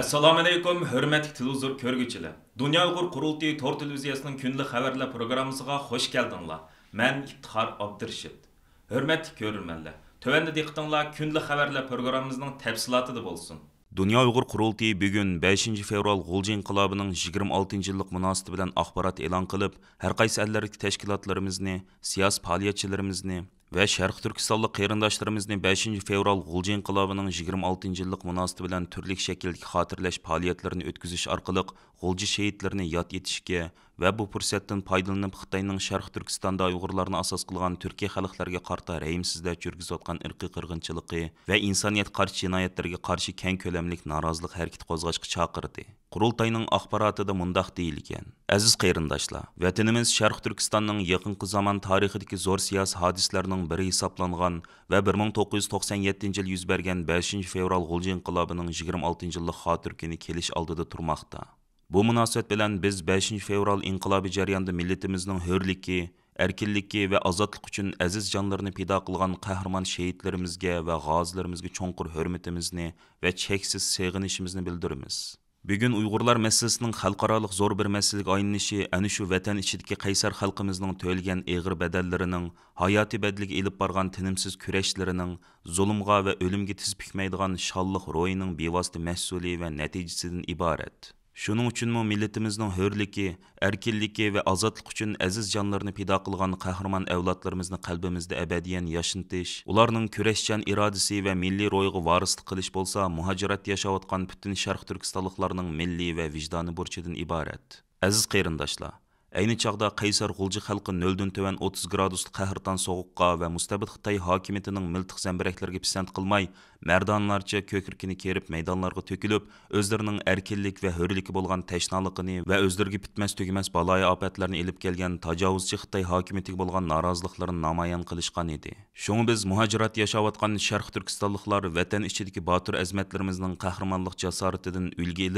assalomu alaykum hurmatli televizor ko'rguchilar dunyo uyg'ur qurultiyi to'r televiziyasining kunlik xabarlar programmasiga xush keldinglar man iftixor abdirshid hurmatli ko'rmanlar tuanda diqtinglar kunlik xabarlar programmamizning tafsilotida bo'lsin Dünya Uyghur Qurultayı bugün 5-nji fevral Gulji inqilabının 26-njy ýyllyk munosabaty bilen axbarat elan kılıp, her gaýsy ellerlik teşkilatlarymyzni, siýas faaliýetçilerimizni, Ve sharq turkistonlik qarindoshlarimizni 5 fevral g'ulji inqilobining 26 yillik munosabati bilan turli shakldagi xotirlash faoliyatlarini o'tkazish orqali g'ulji shehidlarini yod etishga ва бу пурсәттән файдаланып Хытайның Шәрқ Түркстанда уйгырларны асас қылған түрке халыкларга қарта рәйімсізді жүргіз отқан үркі қырғыншылықы ва инсаният қарш жинайеттерге қаршы кән көлемлік наразылық әркет қозғашқы чакырды. Құрылтайның да мұндақ дейілген. Әзіз қайрындашла, вәтініміз Шарқ Түркістанның якынкы заман тарихидегі зор сияс хадислерінің бірі есапланған ва 1997 жыл юз берген 5 феврал Гүлжи инқилабының 26 жылы хатыр күні келіш алдыда тұрмақта. Бұ мұнасет білән біз 5 феврал инқылабы жарянды милетіміздің хөрлікке, әркілікке вә азатлық үчін әзіз жанларыны пида қылған қахырман шейітлерімізге вә ғазілерімізге чонқыр хөрмітімізіне вә чексіз сеғынышымызны білдіріміз. Бүгін ұйғырлар мәсілісінің халқаралық зор бір мәсілік айнышы әніші вәтән ішітке қайсар халқымызның төлген еғір бәдәлдерінің, хайаты бәділік еліп барған тінімсіз күрешілерінің, зұлымға вә өлімге тізпікмейдіған шаллық ройының бейвасты мәсулі вә нәтижесідің ибарет. shuning uchunmi millatimizning ho'rligi erkinligi va ozodlik uchun aziz jonlarini pido qilgan qahramon avlodlarimizni qalbimizda abadiyan yashintish ularning kurashchan irodasi va milliy ro'yga varislik qilish bo'lsa muhojirat yashayotgan butun sharq turkistonliklarning milliy va vijdoni burchidan iborat aziz qarindoshlar Әйні чағда Қайсар Құлжы халқы нөлден ден төвен 30 градусты қәһіртан соғыққа вә мұстабит Қытай хакимиетінің мілтіқ зәмбірәклерге писәнд қылмай, мәрданларча көкіркіні керіп мейданларға төкіліп, өздерінің әркелік вә хөрлікі болған тәшналықыны вә өздерге бітмәс төгімәс балай апәтлерін еліп келген тажауызчы Қытай хакимиетігі болған наразылықларын намаян қылышқан еді. Шоңы біз мұхажират яшаватқан шарқ түркістанлықлар вәтен ішідегі батыр әзмәтлеріміздің қаһарманлық жасарытыдың үлгі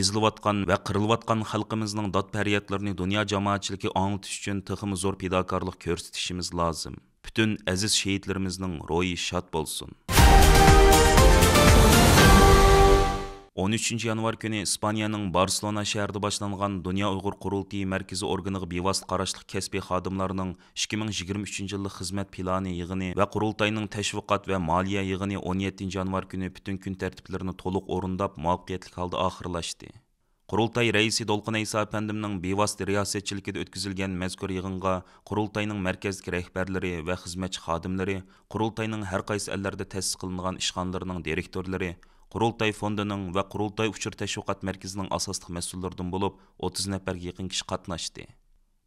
eziliyotgan va qirilayotgan xalqimizning dod faryodlarini dunyo jamoatchiligi ongitish uchun texmi zo'r pidokorlik ko'rsatishimiz lozim butun aziz shehidlarimizning ro'yi shod bo'lsin 13 январ күні испанияның барселона шәрді башланған дүния ұйғыр құрылтайы мәркізі органығы бейваст қарашлық кәсіби қадымларының 2023 жылы қызмет планы йығыны вә құрылтайның тәшвіқат вә малия йығыны 17 январ күні бүтін күн тәртіплерін толық орындап муаффақиятлік алды ақырлашты құрылтай рейсі долқын айса әпендімнің бейвасты риясетчілікеді өткізілген мәзгөр йығынға құрылтайның мәркездік рәхбәрлері вә қызметші хадымлары құрылтайның һәр қайсы әлләрде тәсіс қылынған ішқандырының директорлары құрылтай фондының вә құрылтай учур тәшвиқат мәркезінің асастық мәсуллардан болып 30 нәпәрге якын киши катнашты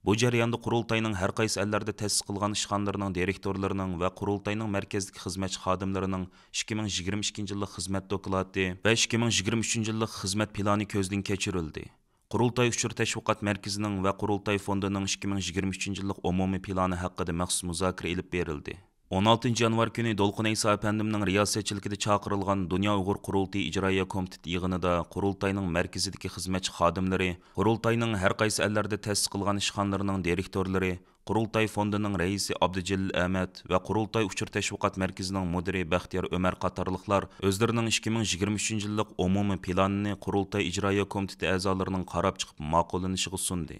бұл жарыянды құрылтайның һәр қайсы әлләрдә тәсіс қылған ишханаларның директорларының вә құрылтайның мәркездік хезмәтче хадимларының 2022 жыллык хезмәт доклады вә 2023 жыллык қызмет планы көзден кечирилди құрылтай ұшыр тәшвиқат мәркізінің вә құрылтай фондының 2023 жыллық омуми планы хақыда мәқсус мұзакира еліп берілді 16 yanvar күні Долқын Айса әпәндімнің риясетчілікіде чақырылған Дүния Уғыр Құрылтай Ижрайя Комитет иғынында Құрылтайның мәркізідегі қызметші қадымлары, Құрылтайның әр қайсы әллерді тәсіс қылған ішханларының директорлары, Құрылтай фондының рәйісі Абдыжел Әмәт вә Құрылтай Учыр Тәшвиқат мәркізінің мүдірі Бәхтияр Өмәр қатарлықлар өздерінің 2023 жылдық омумы планын Құрылтай Ижрайя Комитеті әзаларының қарап шығып мақұлынышығы сұнды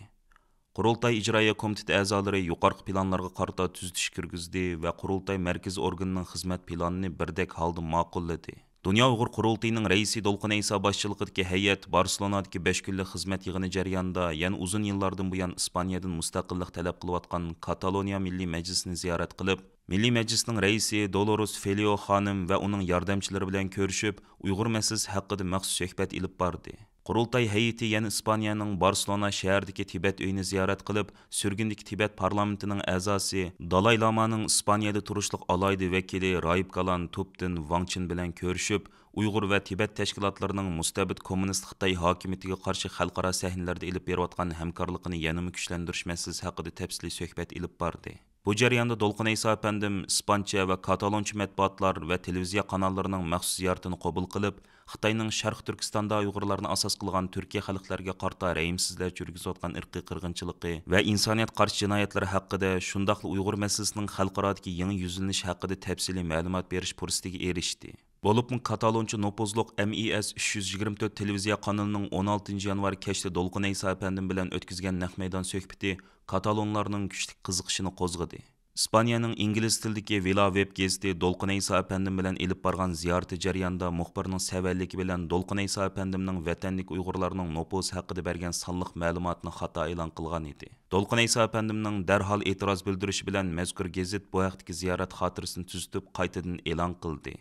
құрылтай ижрайя комитеті әзалары юқарқы планларға қарта түзетіш кіргізді вә құрылтай мәркіз органның қызмет планын бірдек халды мақұллады Dünya ұғыр Kurultayının рейсі Dolkun Eysa başçılıkıdaki heyet Barcelona'daki 5 günlük hizmet yığını ceryanda, yani uzun yıllardan bu yan İspanya'dan müstakillik talep Kataloniya Milli Meclisini ziyaret qilib, Milli Meclisning raisi Dolores Felio xonim va uning yordamchilari bilan ko'rishib, Uyg'ur masalasi haqida maxsus suhbat ilib Kurultay Heyeti yana ispaniyaning Barcelona shahridagi Tibet uyini ziyaret qilib surgundagi Tibet parlamentining a'zosi Dalai Lama'nın ispaniyada turishliq aloydi vekili roib kalan tuptin vangchin bilan ko'rishib uyg'ur ve Tibet teşkilatlarının mustabid komünist xitoy hokimiyatiga karşı xalqaro sahnalarda ilib berayotgan hamkorligini yanama kuchlantirish masalasi haqida tafsiliy suhbat ilib bordi Bu cərəyanda Dolqun Əysəpəndim İspanca və Katalonca mətbuatlar və televiziya kanallarının məxsus ziyarətini qəbul qılıb, Xitayının Şərq Türkistanda Uyğurlarını əsas qılğan Türkiyə xalqlarına qarşı rəhimsizlər жүргізətən irqi qırğınçılığı və insaniyyət qarşı cinayətləri haqqında, şundaqla Uyğur məsələsinin xalqaradakı yeni yüzülüş haqqında təfsili məlumat veriş fürsətinə erişdi. Болып Болыпмын каталончы нопозлық МИС 324 телевизия қанының 16 январ кешті Долқын Эйса әпәндім білән өткізген нәқ мейдан сөхбіті каталонларның күштік қызықшыны қозғыды. Испанияның инглиз тілдіке Вела веб кезді Долқын Эйса әпәндім білән еліп барған зиярты жарияңда мұхбарның сәвәлікі білән Долқын Эйса әпәндімнің вәтәнлік ұйғырларының нопоз хақыды бәрген саллық мәліматыны хата илан қылған еді. Долқын Айса әпәндімнің дәрхал етираз білдіріші білән мәзгүр гезет бұяқтығы зиярат қатырысын түзітіп қайтадан елан қылды.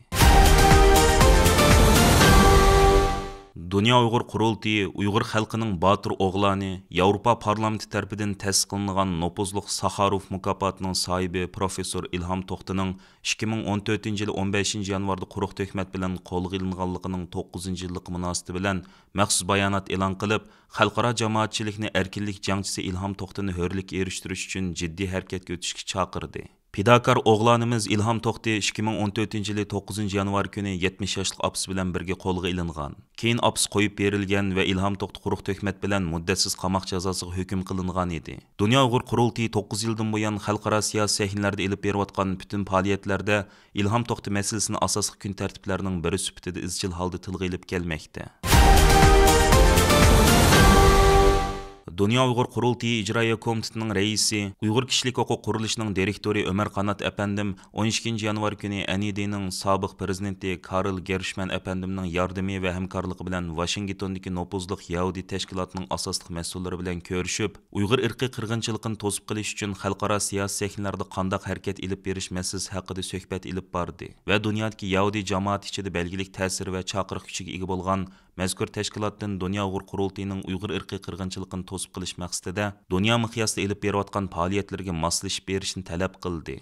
Дөнья уйғур құрылтыйы уйғур халқының батыр оғланы, Европа парламенті тәрпіден тәс қылынған нопозлық Сахаров мұкапатының сайыбы профессор Илхам Тоқтының 2014 жылы 15 январды құрық төхмәт білін қолғы илінғалықының 9 жылық мұнасты білін мәқсіз баянат илан қылып, халқара жамаатчылықны әркелік жаңчысы Илхам Тоқтыны хөрлік еріштіріш үшін жидді әркетке өтішкі чақырды пидакар оғланымыз илхам тоқты 2014 жылы 9 январ күні 70 жаслық апс білен бірге қолға илінған кейін апс қойып берілген вә илхам тоқты құрық төхмет білен мүддәсіз қамақ жазасы хүкім қылынған еді дүния ұғыр құрылты 9 жылдың бұян халықара сияс сәхінлерді іліп беріп атқан бүтін пағалиетлерді илхам тоқты мәселесінің асасық күн тәртіплерінің бірі сүптеді ізчіл халды тылғы келмекте. Дүния Уйғур құрылтайы ижрайы комитетінің рәйісі, Уйғур кішілік оқу құрылышының директоры Өмір Қанат әпәндім 12 январ күні Әнидейнің сабық президенті Карл Гершмен әпәндімнің ярдымы вә həmkarlığı білән Вашингтондагы нопузлық Яуди тәшкилатының асаслық мәсуллары білән көрішіп, Уйғур ирқи қырғынчылығын тосып қылыш үшін халықара саяси сәхнеләрдә қандақ хәрәкәт илеп бериш мәсьәләсе хақында сөһбәт илеп барды Вә дөньядагы Яуди җәмәгать ичидә бәлгилек тәсир ва чакырык күчегә ия булган мәзкур тәшкилаттан Дөнья Уйғур құрылтайының Уйғур ирқи қырғынчылығын тосып қылыш мақсатыда дүния мықиясы еліп беріп жатқан фаалиеттерге маслиш берішін тәләп қылды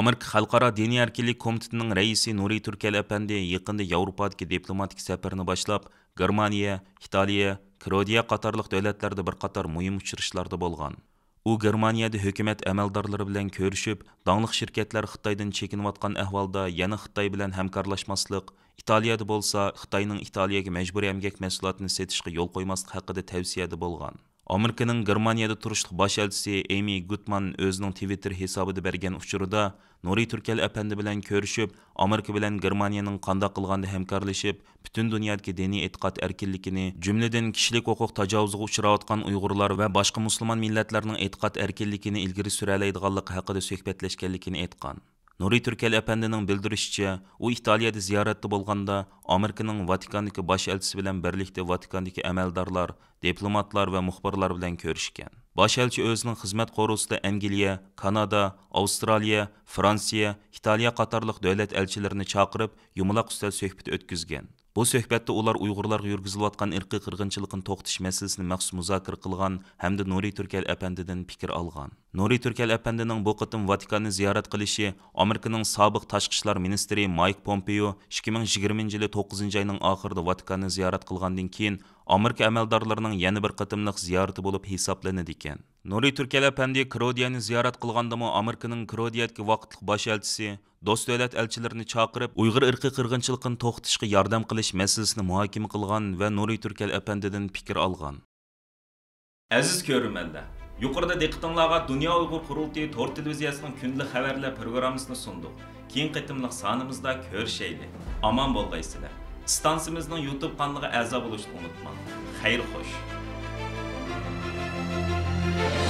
Америка халықара дене әркелік комитетінің рәйісі нури түркел әпәнде еқінді еуропадағы дипломатик сапарыны башлап германия италия крадия қатарлық бір қатар мұйым ұшырышларды болған u germaniyada hukumat amaldorlari bilan ko'rishib dongliq shirkatlar xitoydan chekinayotgan ahvolda yana xitoy bilan hamkorlashmaslik italiyada bo'lsa xitoyning italiyaga majburiy amgak mahsulotini sotishga yo'l qo'ymaslik haqida tavsiyada bo'lgan Американың Германияда турышлык баш элчиси Эми Гудман өзінің Twitter хесабыда берген учурда Нури Түркел әпәнді белән көрішіп, Америка белән Германияның қанда қылғанды хәмкарлышып, бүтін дүниядегі дени этқат әркеллікіні, жүмледен кішілік оқуқ тажауызығы ұшыраватқан ұйғырлар вә башқы мұсылман милләтлерінің этқат әркеллікіні ілгері сүрәләйдіғалық хақыды сөйкбәтләшкәлікіні айтқан. Nuri Türkel әпәндінің білдірішче, у Италияда зияратты болғанда Американың Ватикандагы баш элчиси белән берликте Ватикандагы әмәлдарлар, дипломатлар ва мөхбирлар белән көрішкен. Баш элчи өзінің хизмәт корусында Англия, Канада, Австралия, Франция, Италия катарлык дәүләт элчиләрен чакырып, юмалак үстәл сөһбәт өткізген. бұл сөхбетті олар ұйғырларға жүргізіліп жатқан ірқы қырғыншылығын тоқтыш мәселесін мәқсұм мұзакір қылған әмді нури түркел әпәндіден пікір алған нури түркел әпәндінің бұл қытым ватиканны зиярат қылышы американың сабық ташқы ішкі министрі майк помпео 2020 мың 9 тоғызыншы айының ақырды ватиканны зиярат қылғаннан кейін Америка әмәлдарларының яны бір қытымлық зияраты болып хисапланады екен. Нұри Түркелі пәнде Кродияны зиярат қылғандымы Американың Кродиятке вақытлық баш әлтісі, дос дәулет әлчілеріні чақырып, ұйғыр қырғыншылықын тоқтышқы ярдам қылыш мәселесіні мұхаким қылған вә Нұри Түркелі әпәндеден пікір алған. Әзіз көрермендер, Yuqorida Dunyo xabarlar Кейін қытымлық sonimizda ko'rishaylik. Stansiyamızın YouTube kanalıga əza buluşunu unutma. Xeyr xoş.